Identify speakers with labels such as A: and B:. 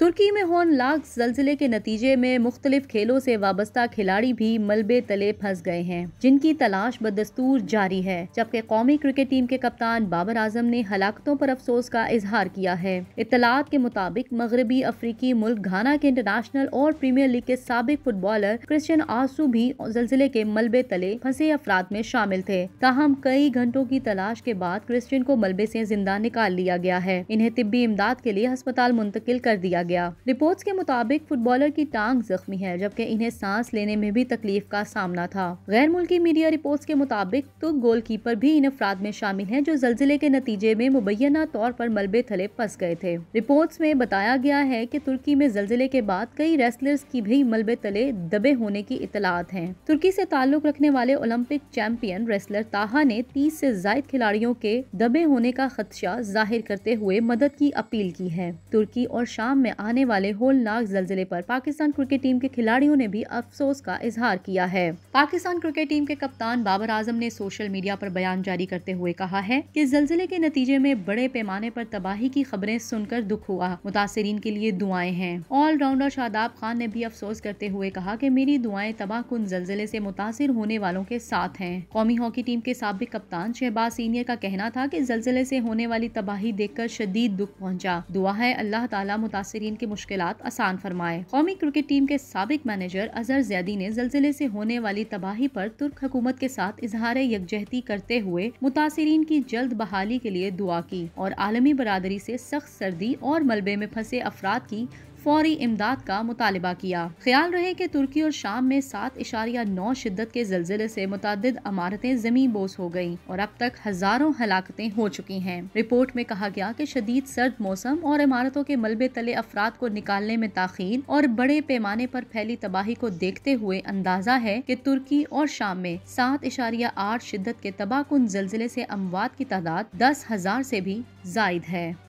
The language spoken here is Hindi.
A: तुर्की में होन लाख जलजिले के नतीजे में मुख्तलिफ खेलों से वाबस्ता खिलाड़ी भी मलबे तले फंस गए हैं जिनकी तलाश बदस्तूर जारी है जबकि कौमी क्रिकेट टीम के कप्तान बाबर आजम ने हलाकतों पर अफसोस का इजहार किया है इतलात के मुताबिक मगरबी अफ्रीकी मुल्क घाना के इंटरनेशनल और प्रीमियर लीग के सबक फुटबॉलर क्रिश्चियन आंसू भी जलजिले के मलबे तले फंसे अफराद में शामिल थे ताहम कई घंटों की तलाश के बाद क्रिश्चियन को मलबे से जिंदा निकाल लिया गया है इन्हें तिब्बी इमदाद के लिए अस्पताल मुंतकिल कर दिया गया रिपोर्ट्स के मुताबिक फुटबॉलर की टांग जख्मी है जबकि इन्हें सांस लेने में भी तकलीफ का सामना था गैर मुल्की मीडिया रिपोर्ट्स के मुताबिक तुर्क गोल कीपर भी इन अफराद में शामिल है जो जलजिले के नतीजे में मुबैना तौर पर मलबे थले फंस गए थे रिपोर्ट्स में बताया गया है की तुर्की में जलजिले के बाद कई रेसलर्स की भी मलबे तले दबे होने की इतलात है तुर्की ऐसी ताल्लुक रखने वाले ओलंपिक चैंपियन रेसलर ताहा ने तीस ऐसी जायद खिलाड़ियों के दबे होने का खदशा जाहिर करते हुए मदद की अपील की है तुर्की और शाम में आने वाले होलनाक जलजिले पर पाकिस्तान क्रिकेट टीम के खिलाड़ियों ने भी अफसोस का इजहार किया है पाकिस्तान क्रिकेट टीम के कप्तान बाबर आजम ने सोशल मीडिया पर बयान जारी करते हुए कहा है कि जलजिले के नतीजे में बड़े पैमाने पर तबाही की खबरें सुनकर दुख हुआ मुतासरीन के लिए दुआएं हैं ऑलराउंडर शादाब खान ने भी अफसोस करते हुए कहा कि मेरी दुआएं तबाह कुन जलजिले से मुतासर होने वालों के साथ हैं कौमी हॉकी टीम के सबक कप्तान शहबाज सीनियर का कहना था कि जलजिले से होने वाली तबाही देखकर शदीद दुख पहुंचा दुआ है अल्लाह ताला मुतासरीन माहरीन की मुश्किल आसान फरमाए कौमी क्रिकेट टीम के सबक मैनेजर अजहर जैदी ने जलजिले ऐसी होने वाली तबाही आरोप तुर्क हुकूमत के साथ इजहार यकजहती करते हुए मुतासरीन की जल्द बहाली के लिए दुआ की और आलमी बरदरी ऐसी सख्त सर्दी और मलबे में फंसे अफराद की फौरी इमदाद का मुतालबा किया ख्याल रहे की तुर्की और शाम में सात इशारिया नौ शिद्दत के जलजिले ऐसी मुतद इमारतें जमी बोस हो गयी और अब तक हजारों हलाकतें हो चुकी हैं रिपोर्ट में कहा गया की शदीद सर्द मौसम और इमारतों के मलबे तले अफराद को निकालने में ताखिर और बड़े पैमाने पर फैली तबाही को देखते हुए अंदाजा है की तुर्की और शाम में सात इशारिया आठ शिद्दत के तबाहकुन जलजिले ऐसी अमवात की तादाद दस हजार ऐसी भी जायद है